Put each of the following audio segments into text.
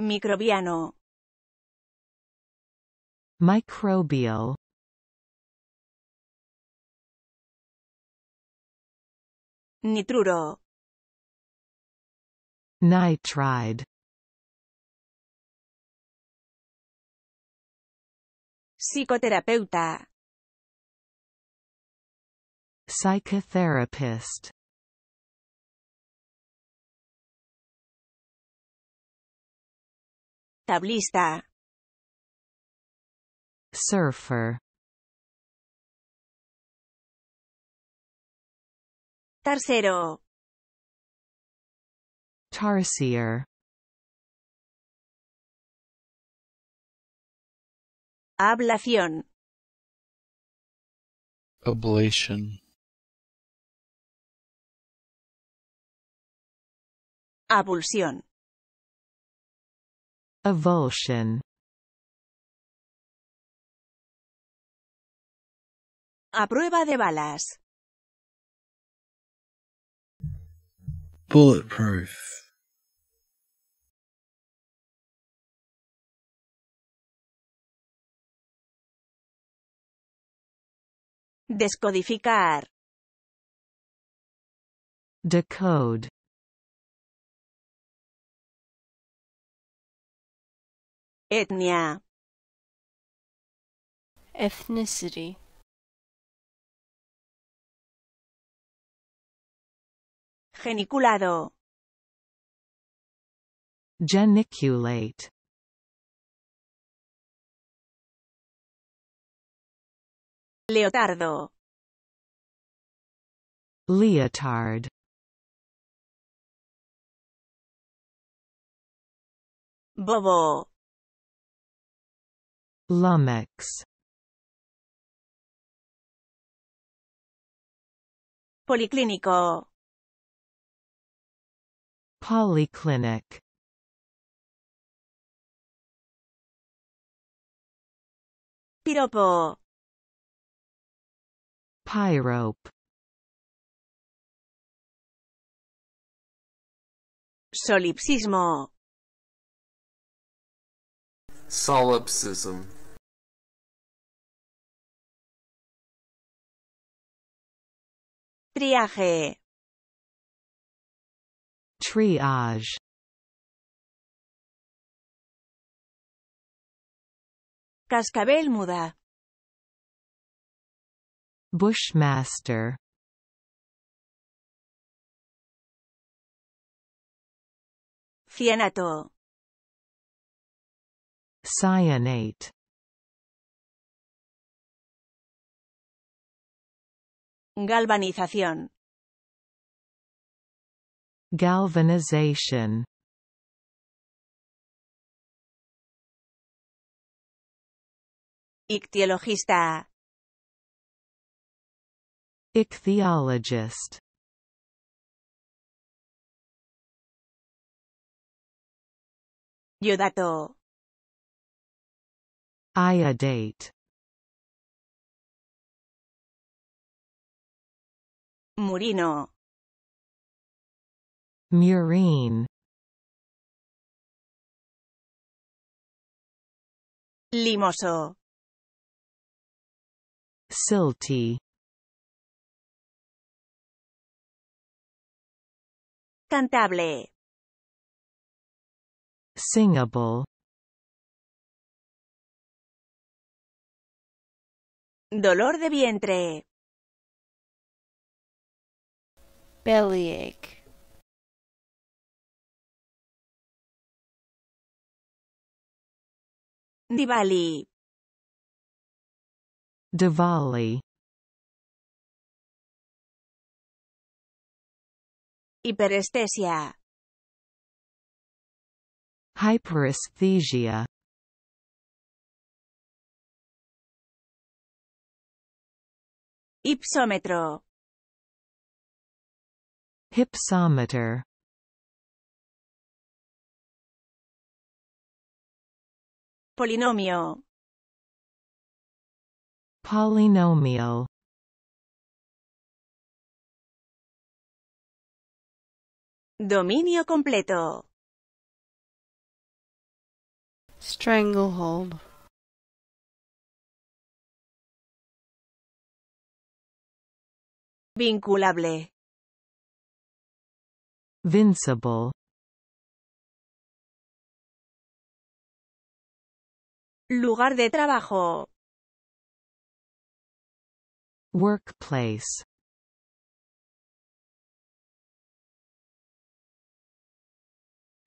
microbiano microbial nitruro nitride psicoterapeuta psychotherapist Tablista. Surfer. Tercero. Tarsier. Ablación. Ablation. Abulsión. Avulsion A prueba de balas. Bulletproof. Descodificar. Decode. Etnia. Ethnicity. Geniculado. Geniculate. Leotardo. Leotard. Bobo. Lummox Policlínico Polyclinic Piropo Pyrope Solipsismo Solipsism Triaje. Triage. Cascabel muda. Bushmaster. Cianato. Cyanate. Galvanización. Galvanization. Ictiologista. Ichthyologist. Yodato. Iodate. Murino. Murine. Limoso. Silty. Cantable. Singable. Dolor de vientre. bellyache Diwali Diwali Hyperesthesia. Hyperesthesia Ipsómetro Hypsometer Polinomio Polynomial Dominio completo Stranglehold Vinculable Invincible. Lugar de trabajo. Workplace.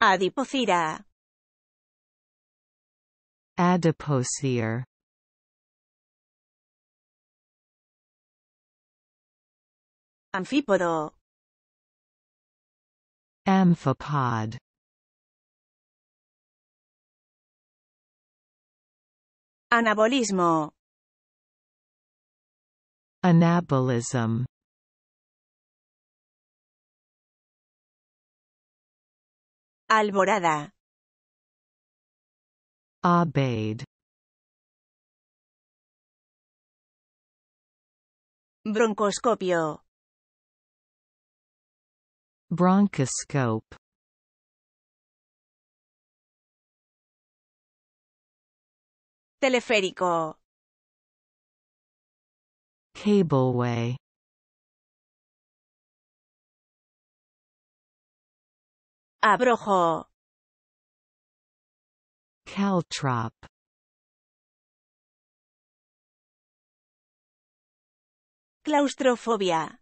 Adipocira. Adipocere. Anfípodo. Amphipod Anabolismo Anabolism Alborada Abade Broncoscopio Broncoscope. Teleférico Cableway Abrojo Caltrop Claustrofobia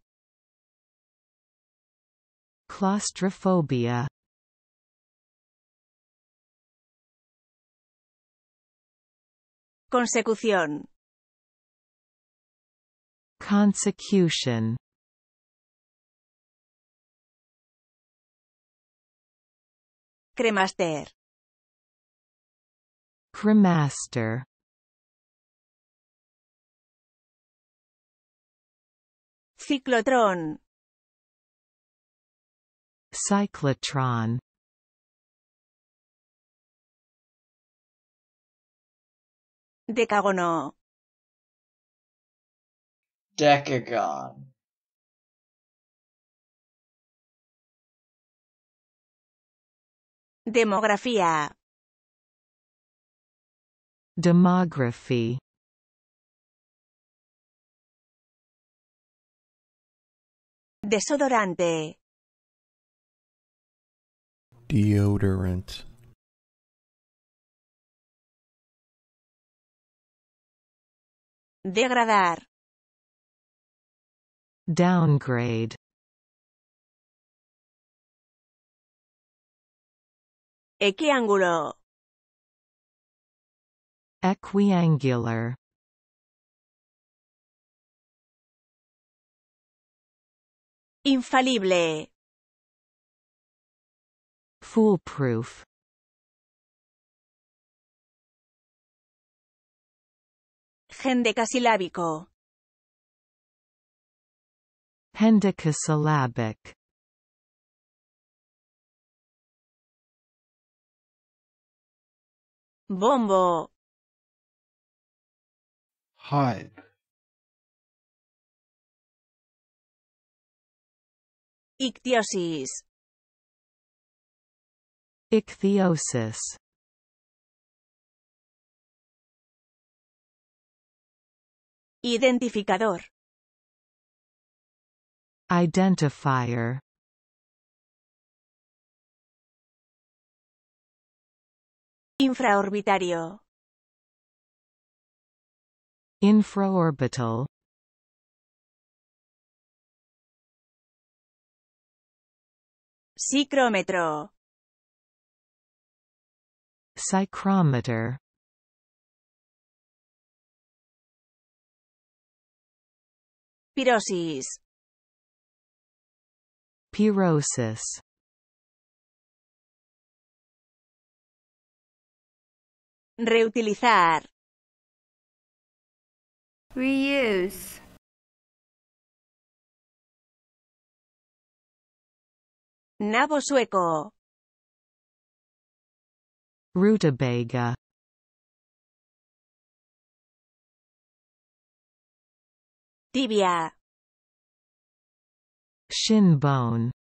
Claustrofobia. Consecución. Consecution. Cremaster. Cremaster. Ciclotrón. Cyclotron Decagono Decagon Demografía Demography Desodorante Deodorant. Degradar. Downgrade. Equiángulo. Equiangular. Infalible foolproof. Hendecasilábico. Hendecasyllabic. Bombo. Hive. Ictiosis. Ichthyosis Identificador Identifier Infraorbitario Infraorbital Psicrómetro Psychrometer Pyrosis Pyrosis Reutilizar Reuse Nabo sueco Rutabaga Tibia Shin bone